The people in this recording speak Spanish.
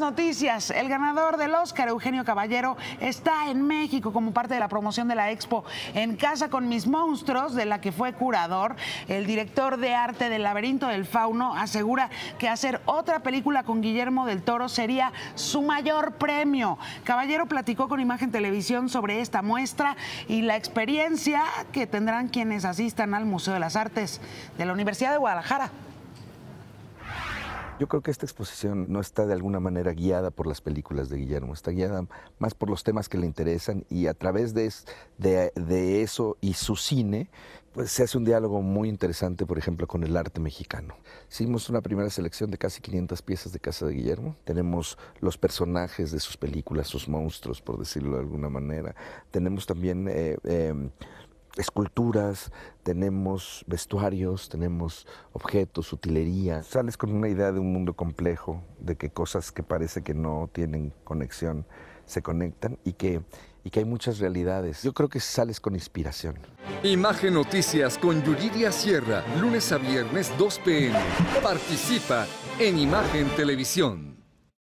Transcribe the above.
noticias, el ganador del Oscar, Eugenio Caballero, está en México como parte de la promoción de la expo En Casa con Mis Monstruos, de la que fue curador. El director de arte del Laberinto del Fauno asegura que hacer otra película con Guillermo del Toro sería su mayor premio. Caballero platicó con Imagen Televisión sobre esta muestra y la experiencia que tendrán quienes asistan al Museo de las Artes de la Universidad de Guadalajara. Yo creo que esta exposición no está de alguna manera guiada por las películas de Guillermo, está guiada más por los temas que le interesan y a través de, eso y su cine, pues se hace un diálogo muy interesante, por ejemplo, con el arte mexicano. Hicimos una primera selección de casi 500 piezas de Casa de Guillermo. Tenemos los personajes de sus películas, sus monstruos, por decirlo de alguna manera. Tenemos también eh, em, esculturas, tenemos vestuarios, tenemos objetos, utilería. Sales con una idea de un mundo complejo, de que cosas que parece que no tienen conexión se conectan y que, y que hay muchas realidades. Yo creo que sales con inspiración. Imagen Noticias con Yuridia Sierra, lunes a viernes 2 pm. Participa en Imagen Televisión.